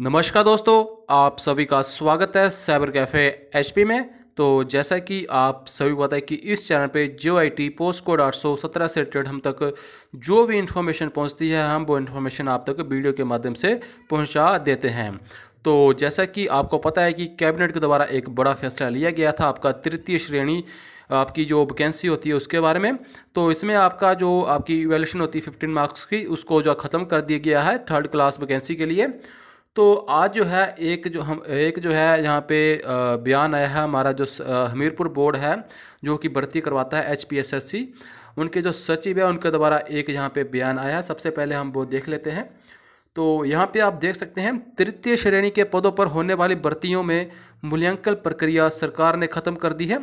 नमस्कार दोस्तों आप सभी का स्वागत है साइबर कैफ़े एचपी में तो जैसा कि आप सभी को पता है कि इस चैनल पे जो आई टी पोस्ट कोड आठ सौ सत्रह से रिलेटेड हम तक जो भी इन्फॉर्मेशन पहुंचती है हम वो इन्फॉर्मेशन आप तक वीडियो के माध्यम से पहुंचा देते हैं तो जैसा कि आपको पता है कि कैबिनेट के द्वारा एक बड़ा फैसला लिया गया था आपका तृतीय श्रेणी आपकी जो वैकेंसी होती है उसके बारे में तो इसमें आपका जो आपकी इवेल्यूशन होती है फिफ्टीन मार्क्स की उसको जो ख़त्म कर दिया गया है थर्ड क्लास वैकेंसी के लिए तो आज जो है एक जो हम एक जो है यहाँ पे बयान आया है हमारा जो हमीरपुर बोर्ड है जो कि भर्ती करवाता है H P S S C उनके जो सचिव है उनके द्वारा एक यहाँ पे बयान आया है सबसे पहले हम वो देख लेते हैं तो यहाँ पे आप देख सकते हैं तृतीय श्रेणी के पदों पर होने वाली भर्तियों में मूल्यांकन प्रक्रिया सरकार ने खत्म कर दी है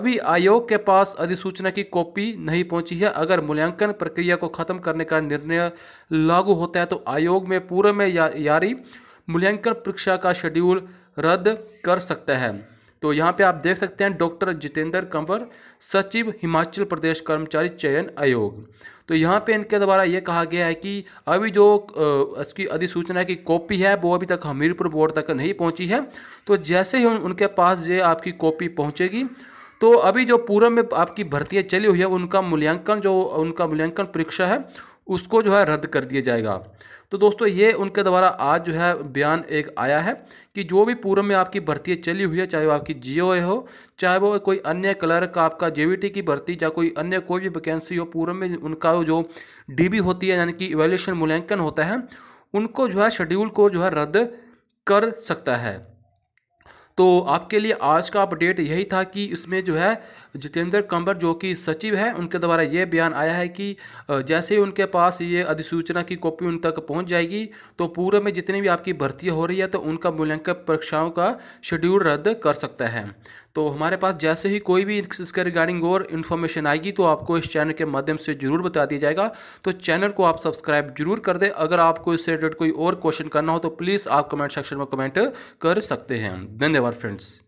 अभी आयोग के पास अधिसूचना की कॉपी नहीं पहुंची है अगर मूल्यांकन प्रक्रिया को खत्म करने का निर्णय लागू होता है तो आयोग में पूर्व में या, यारी मूल्यांकन परीक्षा का शेड्यूल रद्द कर सकता है तो यहाँ पे आप देख सकते हैं डॉक्टर जितेंद्र कंवर सचिव हिमाचल प्रदेश कर्मचारी चयन आयोग तो यहाँ पे इनके द्वारा ये कहा गया है कि अभी जो इसकी अधिसूचना की कॉपी है वो अभी तक हमीरपुर बोर्ड तक नहीं पहुँची है तो जैसे ही उनके पास ये आपकी कॉपी पहुँचेगी तो अभी जो पूर्व में आपकी भर्तियाँ चली हुई है उनका मूल्यांकन जो उनका मूल्यांकन परीक्षा है उसको जो है रद्द कर दिया जाएगा तो दोस्तों ये उनके द्वारा आज जो है बयान एक आया है कि जो भी पूर्व में आपकी भर्ती चली हुई है चाहे वो आपकी जियो हो चाहे वो कोई अन्य क्लर्क आपका जे की भर्ती या कोई अन्य कोई भी वैकेंसी हो पूर्व में उनका जो डी होती है यानी कि इवेल्यूशन मूल्यांकन होता है उनको जो है शेड्यूल को जो है रद्द कर सकता है तो आपके लिए आज का अपडेट यही था कि इसमें जो है जितेंद्र कंवर जो कि सचिव है उनके द्वारा ये बयान आया है कि जैसे ही उनके पास ये अधिसूचना की कॉपी उन तक पहुंच जाएगी तो पूरे में जितनी भी आपकी भर्ती हो रही है तो उनका मूल्यांकन परीक्षाओं का शेड्यूल रद्द कर सकता है तो हमारे पास जैसे ही कोई भी इसके रिगार्डिंग और इन्फॉर्मेशन आएगी तो आपको इस चैनल के माध्यम से ज़रूर बता दिया जाएगा तो चैनल को आप सब्सक्राइब जरूर कर दें अगर आपको इससे रिलेटेड कोई और क्वेश्चन करना हो तो प्लीज़ आप कमेंट सेक्शन में कमेंट कर सकते हैं धन्यवाद फ्रेंड्स